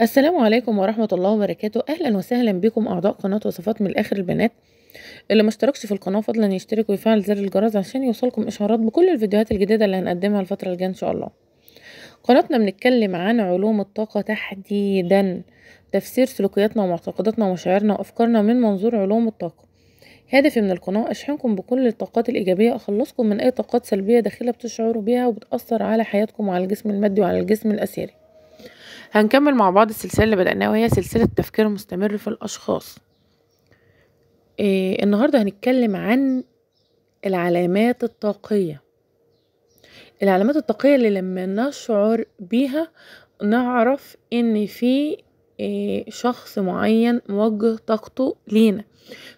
السلام عليكم ورحمة الله وبركاته أهلا وسهلا بكم أعضاء قناة وصفات من الآخر البنات اللي ما اشتركش في القناة فضلا يشترك ويفعل زر الجرس عشان يوصلكم إشعارات بكل الفيديوهات الجديدة اللي هنقدمها الفترة الجاية إن شاء الله قناتنا بنتكلم عن علوم الطاقة تحديدا تفسير سلوكياتنا ومعتقداتنا ومشاعرنا وأفكارنا من منظور علوم الطاقة هدفي من القناة أشحنكم بكل الطاقات الإيجابية أخلصكم من أي طاقات سلبية داخلة بتشعروا بيها وبتأثر على حياتكم وعلى الجسم المادي وعلى الجسم الأثيري هنكمل مع بعض السلسلة اللي بدأناها وهي سلسلة تفكير مستمر في الأشخاص إيه النهاردة هنتكلم عن العلامات الطاقية العلامات الطاقية اللي لما نشعر بيها نعرف ان في إيه شخص معين موجه طاقته لينا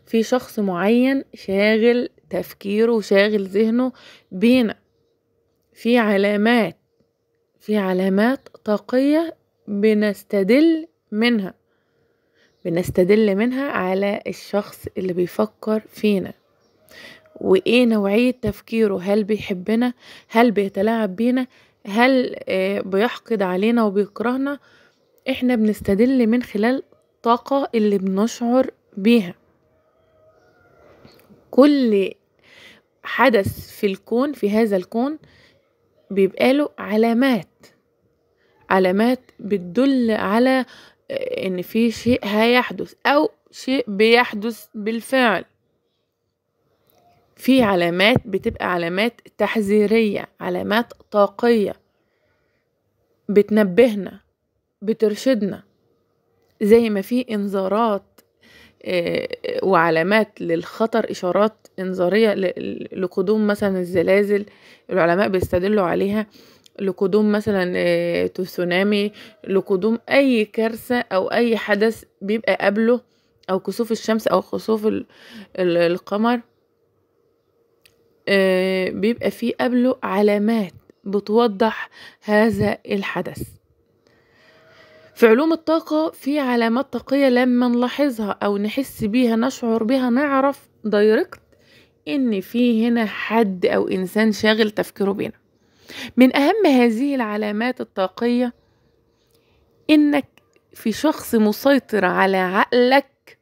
في شخص معين شاغل تفكيره وشاغل ذهنه بينا في علامات في علامات طاقية بنستدل منها بنستدل منها على الشخص اللي بيفكر فينا وايه نوعية تفكيره هل بيحبنا هل بيتلاعب بينا هل آه، بيحقد علينا وبيكرهنا احنا بنستدل من خلال الطاقة اللي بنشعر بيها كل حدث في الكون في هذا الكون بيبقى له علامات علامات بتدل على آه، ان في شيء هيحدث او شيء بيحدث بالفعل في علامات بتبقى علامات تحذيرية علامات طاقية بتنبهنا بترشدنا زي ما في انذارات آه، وعلامات للخطر إشارات إنذارية لقدوم مثلا الزلازل العلماء بيستدلوا عليها لقدوم مثلا آه، تسونامي لقدوم اي كارثه او اي حدث بيبقى قبله او كسوف الشمس او خسوف القمر آه، بيبقى فيه قبله علامات بتوضح هذا الحدث في علوم الطاقة في علامات طاقية لما نلاحظها أو نحس بيها نشعر بيها نعرف دايركت إن في هنا حد أو إنسان شاغل تفكيره بينا من أهم هذه العلامات الطاقية إنك في شخص مسيطر على عقلك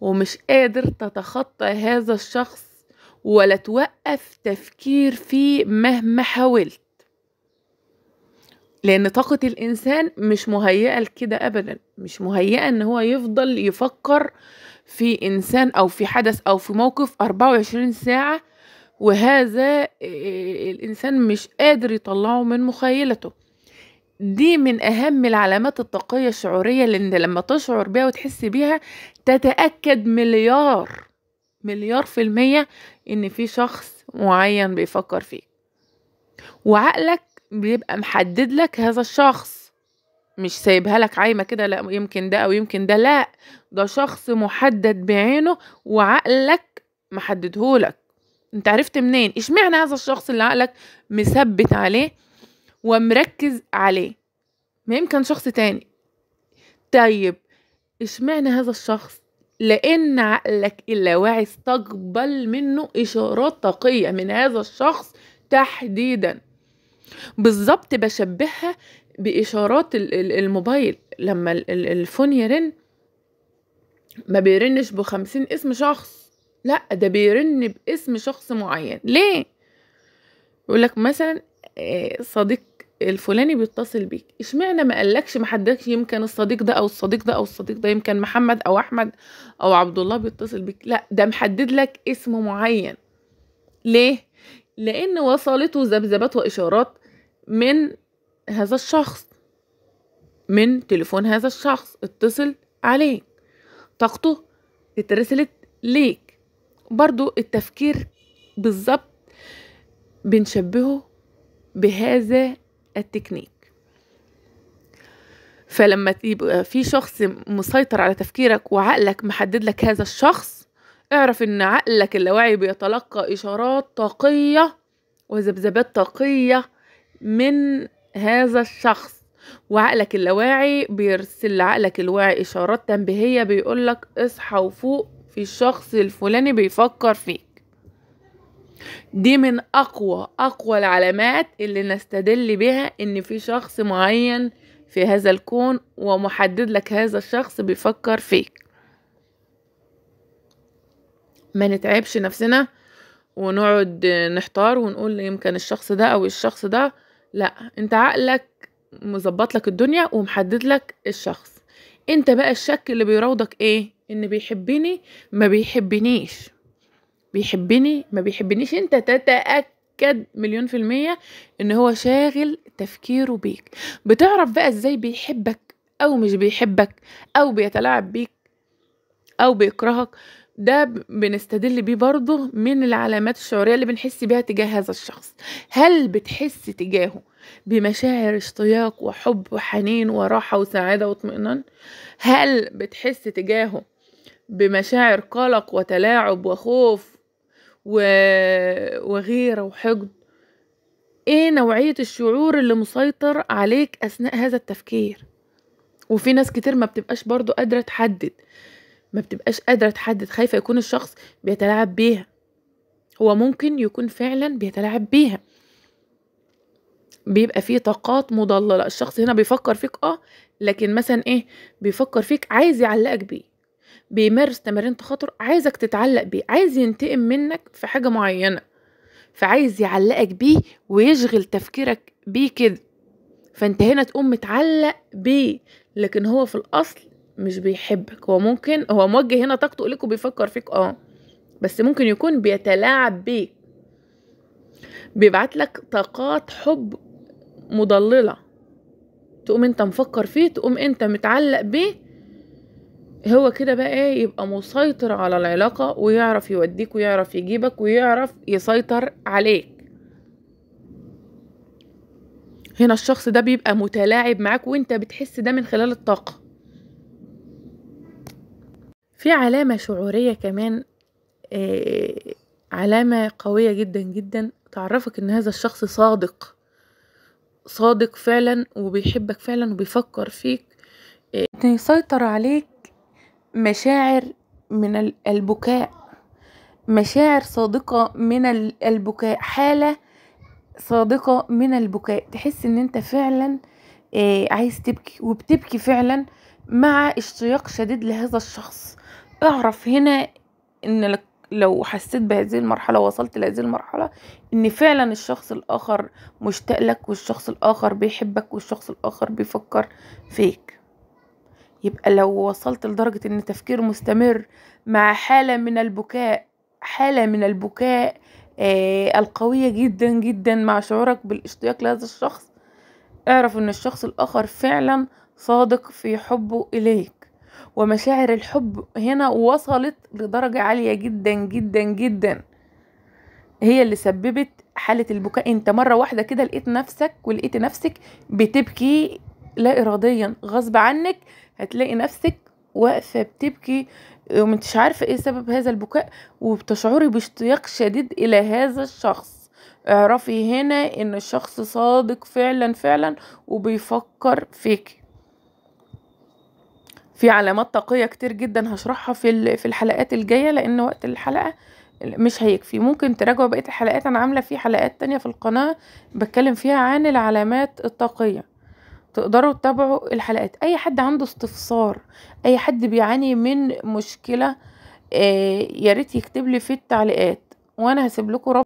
ومش قادر تتخطى هذا الشخص ولا توقف تفكير فيه مهما حاولت لأن طاقة الإنسان مش مهيئة لكده أبدا مش مهيئة إن هو يفضل يفكر في إنسان أو في حدث أو في موقف 24 ساعة وهذا آه، الإنسان مش قادر يطلعه من مخيلته دي من أهم العلامات الطاقية الشعورية لأن لما تشعر بيها وتحس بيها تتأكد مليار مليار في المية إن في شخص معين بيفكر فيك وعقلك بيبقى محدد لك هذا الشخص مش سايبها لك عايمة كده لا يمكن ده أو يمكن ده لا ده شخص محدد بعينه وعقلك محددهولك انت عرفت منين اشمعنى هذا الشخص اللي عقلك مثبت عليه ومركز عليه ما يمكن شخص تاني طيب اشمعنى هذا الشخص لان عقلك اللاواعي استقبل منه اشارات طاقيه من هذا الشخص تحديدا بالظبط بشبهها باشارات الموبايل لما الفون يرن ما بيرنش بخمسين اسم شخص لا ده بيرن باسم شخص معين ليه يقول لك مثلا آه، صديق الفلاني بيتصل بيك اشمعنى ما قالكش ما حدكش يمكن الصديق ده او الصديق ده او الصديق ده يمكن محمد او احمد او عبد الله بيتصل بيك لا ده محدد لك اسم معين ليه لان وصلته ذبذبات واشارات من هذا الشخص من تليفون هذا الشخص اتصل عليه طاقته اترسلت ليك برضو التفكير بالظبط بنشبهه بهذا التكنيك فلما يبقى في شخص مسيطر على تفكيرك وعقلك محدد لك هذا الشخص اعرف ان عقلك اللاواعي بيتلقى اشارات طاقيه وذبذبات طاقيه من هذا الشخص وعقلك اللاواعي بيرسل لعقلك الواعي اشارات تنبيهيه بيقولك اصحى وفوق في الشخص الفلاني بيفكر فيك دي من اقوى اقوى العلامات اللي نستدل بها ان في شخص معين في هذا الكون ومحدد لك هذا الشخص بيفكر فيك ما نتعبش نفسنا ونقعد نحتار ونقول يمكن الشخص ده او الشخص ده لا انت عقلك مظبط لك الدنيا ومحدد لك الشخص انت بقى الشك اللي بيراودك ايه ان بيحبني ما بيحبنيش بيحبني ما بيحبنيش انت تتاكد مليون في الميه ان هو شاغل تفكيره بيك بتعرف بقى ازاي بيحبك او مش بيحبك او بيتلاعب بيك او بيكرهك ده بنستدل بيه برضه من العلامات الشعوريه اللي بنحس بيها تجاه هذا الشخص هل بتحس تجاهه بمشاعر اشتياق وحب وحنين وراحه وسعاده واطمئنان هل بتحس تجاهه بمشاعر قلق وتلاعب وخوف و... وغيرة وحقد ايه نوعية الشعور اللي مسيطر عليك اثناء هذا التفكير وفي ناس كتير ما بتبقاش برضو قادرة تحدد ما بتبقاش قادرة تحدد خايفة يكون الشخص بيتلاعب بيها هو ممكن يكون فعلا بيتلاعب بيها بيبقى فيه طاقات مضللة الشخص هنا بيفكر فيك اه لكن مثلا ايه بيفكر فيك عايز يعلقك بيه بيمارس تمارين تخاطر عايزك تتعلق بيه عايز ينتقم منك في حاجة معينة فعايز يعلقك بيه ويشغل تفكيرك بيه كده فانت هنا تقوم متعلق بيه لكن هو في الأصل مش بيحبك هو ممكن هو موجه هنا طاقته إليك وبيفكر فيك اه بس ممكن يكون بيتلاعب بيك بيبعت لك طاقات حب مضللة تقوم انت مفكر فيه تقوم انت متعلق بيه هو كده بقى ايه يبقى مسيطر على العلاقة ويعرف يوديك ويعرف يجيبك ويعرف يسيطر عليك هنا الشخص ده بيبقى متلاعب معاك وانت بتحس ده من خلال الطاقة في علامة شعورية كمان آه، علامة قوية جدا جدا تعرفك ان هذا الشخص صادق صادق فعلا وبيحبك فعلا وبيفكر فيك آه، يسيطر عليك مشاعر من البكاء مشاعر صادقة من البكاء حالة صادقة من البكاء تحس ان انت فعلا آه، عايز تبكي وبتبكي فعلا مع اشتياق شديد لهذا الشخص اعرف هنا ان لو حسيت بهذه المرحلة وصلت لهذه المرحلة ان فعلا الشخص الاخر مشتاق لك والشخص الاخر بيحبك والشخص الاخر بيفكر فيك يبقى لو وصلت لدرجة ان تفكير مستمر مع حالة من البكاء حالة من البكاء آه، القوية جدا جدا مع شعورك بالاشتياق لهذا الشخص اعرف ان الشخص الاخر فعلا صادق في حبه اليك ومشاعر الحب هنا وصلت لدرجة عالية جدا جدا جدا هي اللي سببت حالة البكاء انت مرة واحدة كده لقيت نفسك ولقيت نفسك بتبكي لا اراديا غصب عنك هتلاقي نفسك واقفة بتبكي ومش عارفة ايه سبب هذا البكاء وبتشعري باشتياق شديد الى هذا الشخص اعرفي هنا ان الشخص صادق فعلا فعلا وبيفكر فيك في علامات طاقية كتير جدا هشرحها في في الحلقات الجاية لان وقت الحلقة مش هيكفي ممكن تراجعوا بقية الحلقات انا عاملة في حلقات تانية في القناة بتكلم فيها عن العلامات الطاقية تقدروا تتابعوا الحلقات اي حد عنده استفسار اي حد بيعاني من مشكلة آه يا ريت يكتب لي في التعليقات وانا هسيب لكم